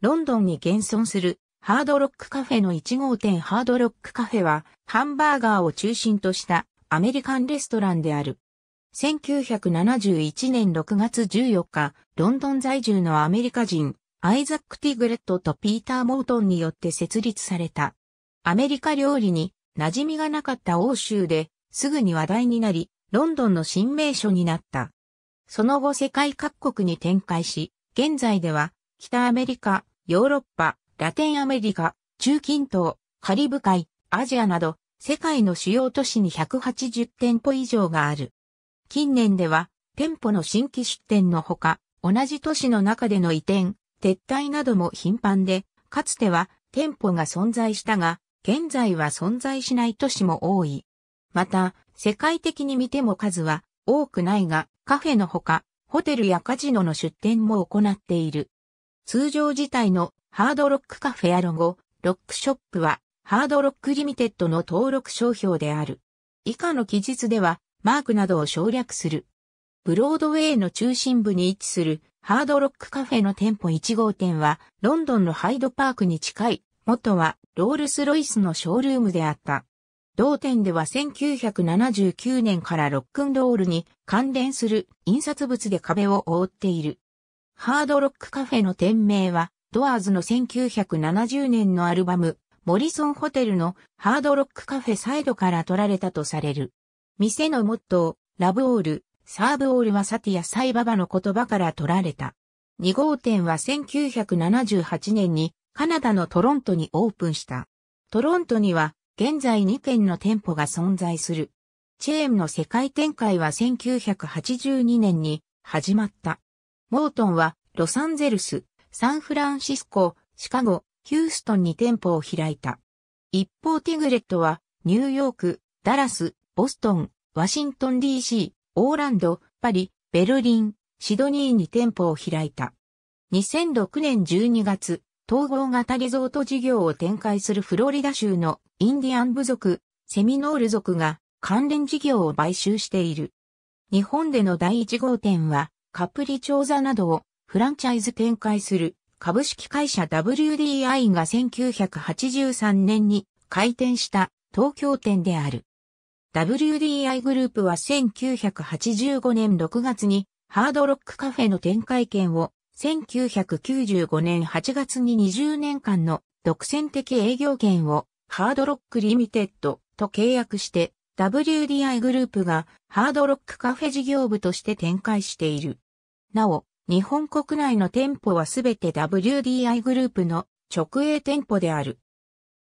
ロンドンに現存するハードロックカフェの1号店ハードロックカフェはハンバーガーを中心としたアメリカンレストランである。1971年6月14日、ロンドン在住のアメリカ人、アイザック・ティグレットとピーター・モートンによって設立された。アメリカ料理に馴染みがなかった欧州ですぐに話題になり、ロンドンの新名所になった。その後世界各国に展開し、現在では北アメリカ、ヨーロッパ、ラテンアメリカ、中近東、カリブ海、アジアなど、世界の主要都市に180店舗以上がある。近年では、店舗の新規出店のほか、同じ都市の中での移転、撤退なども頻繁で、かつては店舗が存在したが、現在は存在しない都市も多い。また、世界的に見ても数は多くないが、カフェのほか、ホテルやカジノの出店も行っている。通常自体のハードロックカフェやロゴ、ロックショップは、ハードロックリミテッドの登録商標である。以下の記述では、マークなどを省略する。ブロードウェイの中心部に位置するハードロックカフェの店舗1号店は、ロンドンのハイドパークに近い、元はロールスロイスのショールームであった。同店では1979年からロックンロールに関連する印刷物で壁を覆っている。ハードロックカフェの店名は、ドアーズの1970年のアルバム、モリソンホテルのハードロックカフェサイドから取られたとされる。店のモットー、ラブオール、サーブオールはサティアサイババの言葉から取られた。2号店は1978年にカナダのトロントにオープンした。トロントには現在2軒の店舗が存在する。チェーンの世界展開は1982年に始まった。モートンは、ロサンゼルス、サンフランシスコ、シカゴ、ヒューストンに店舗を開いた。一方ティグレットは、ニューヨーク、ダラス、ボストン、ワシントン DC、オーランド、パリ、ベルリン、シドニーに店舗を開いた。2006年12月、統合型リゾート事業を展開するフロリダ州のインディアン部族、セミノール族が関連事業を買収している。日本での第1号店はカプリ調査などをフランチャイズ展開する株式会社 WDI が1983年に開店した東京店である。WDI グループは1985年6月にハードロックカフェの展開権を1995年8月に20年間の独占的営業権をハードロックリミテッドと契約して WDI グループがハードロックカフェ事業部として展開している。なお、日本国内の店舗はすべて WDI グループの直営店舗である。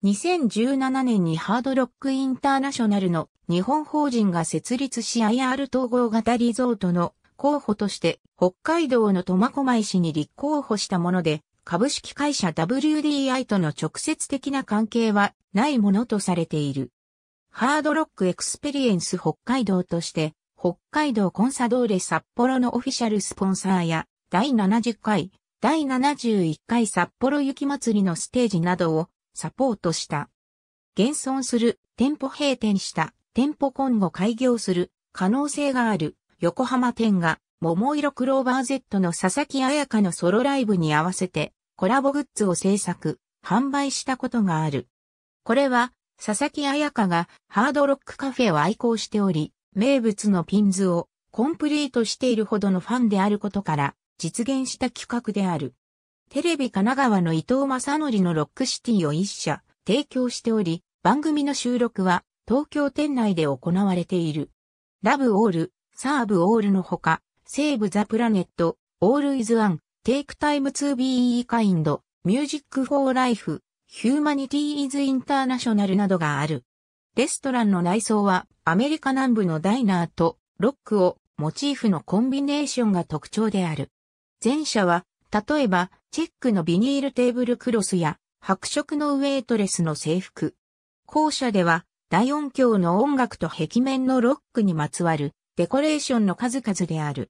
2017年にハードロックインターナショナルの日本法人が設立し IR 統合型リゾートの候補として北海道の苫小牧市に立候補したもので株式会社 WDI との直接的な関係はないものとされている。ハードロックエクスペリエンス北海道として北海道コンサドーレ札幌のオフィシャルスポンサーや、第70回、第71回札幌雪祭りのステージなどをサポートした。現存する、店舗閉店した、店舗今後開業する、可能性がある、横浜店が、桃色クローバー Z の佐々木彩香のソロライブに合わせて、コラボグッズを制作、販売したことがある。これは、佐々木彩香がハードロックカフェを愛好しており、名物のピンズをコンプリートしているほどのファンであることから実現した企画である。テレビ神奈川の伊藤正則のロックシティを一社提供しており、番組の収録は東京店内で行われている。ラブオール、サーブオールのほか、セーブザプラネット、オールイズワン、テイクタイム2 be kind, music for life, humanity is international などがある。レストランの内装はアメリカ南部のダイナーとロックをモチーフのコンビネーションが特徴である。前者は、例えば、チェックのビニールテーブルクロスや、白色のウェイトレスの制服。後者では、大音響の音楽と壁面のロックにまつわる、デコレーションの数々である。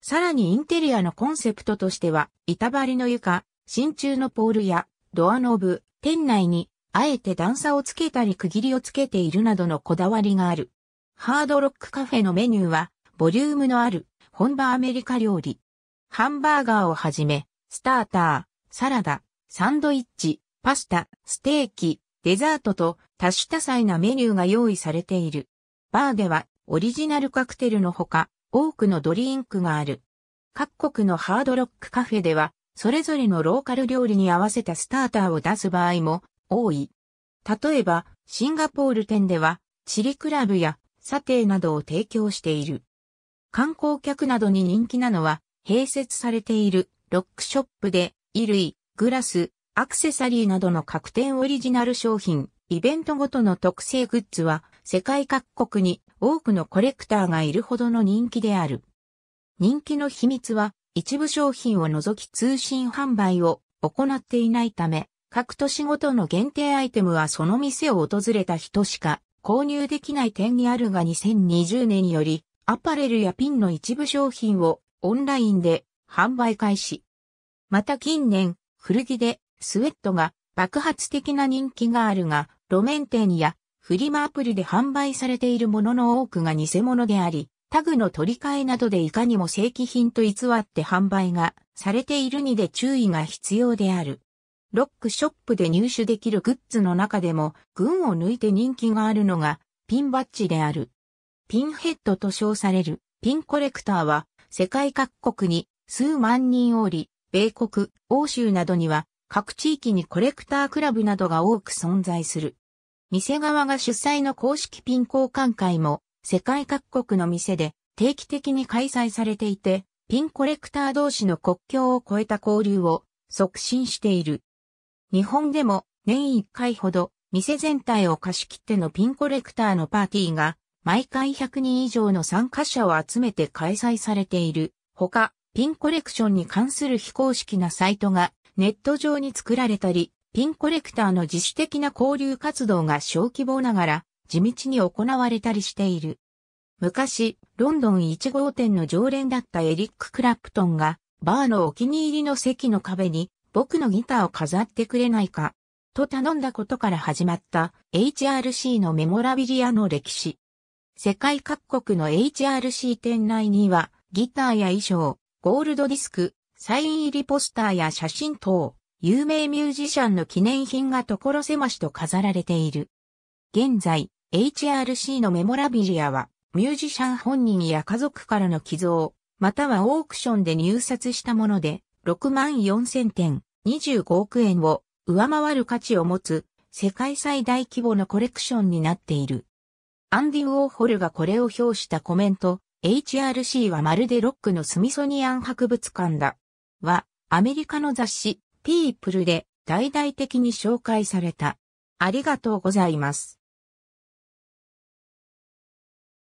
さらにインテリアのコンセプトとしては、板張りの床、真鍮のポールや、ドアノブ、店内にあえて段差をつけたり区切りをつけているなどのこだわりがある。ハードロックカフェのメニューは、ボリュームのある、本場アメリカ料理。ハンバーガーをはじめ、スターター、サラダ、サンドイッチ、パスタ、ステーキ、デザートと多種多彩なメニューが用意されている。バーではオリジナルカクテルのほか多くのドリンクがある。各国のハードロックカフェではそれぞれのローカル料理に合わせたスターターを出す場合も多い。例えば、シンガポール店では、チリクラブやサテーなどを提供している。観光客などに人気なのは、併設されているロックショップで、衣類、グラス、アクセサリーなどの各店オリジナル商品、イベントごとの特製グッズは、世界各国に多くのコレクターがいるほどの人気である。人気の秘密は、一部商品を除き通信販売を行っていないため、各都市ごとの限定アイテムはその店を訪れた人しか購入できない点にあるが2020年よりアパレルやピンの一部商品をオンラインで販売開始。また近年、古着でスウェットが爆発的な人気があるが、路面店やフリマアプリで販売されているものの多くが偽物であり、タグの取り替えなどでいかにも正規品と偽って販売がされているにで注意が必要である。ロックショップで入手できるグッズの中でも、群を抜いて人気があるのが、ピンバッジである。ピンヘッドと称される、ピンコレクターは、世界各国に数万人おり、米国、欧州などには、各地域にコレクタークラブなどが多く存在する。店側が主催の公式ピン交換会も、世界各国の店で定期的に開催されていて、ピンコレクター同士の国境を越えた交流を促進している。日本でも年1回ほど店全体を貸し切ってのピンコレクターのパーティーが毎回100人以上の参加者を集めて開催されている。他、ピンコレクションに関する非公式なサイトがネット上に作られたり、ピンコレクターの自主的な交流活動が小規模ながら地道に行われたりしている。昔、ロンドン1号店の常連だったエリック・クラプトンが、バーのお気に入りの席の壁に僕のギターを飾ってくれないか、と頼んだことから始まった HRC のメモラビリアの歴史。世界各国の HRC 店内には、ギターや衣装、ゴールドディスク、サイン入りポスターや写真等、有名ミュージシャンの記念品が所狭しと飾られている。現在、HRC のメモラビリアは、ミュージシャン本人や家族からの寄贈、またはオークションで入札したもので、6万4000点、25億円を上回る価値を持つ世界最大規模のコレクションになっている。アンディ・ウォーホルがこれを表したコメント、HRC はまるでロックのスミソニアン博物館だ。は、アメリカの雑誌、ピープルで大々的に紹介された。ありがとうございます。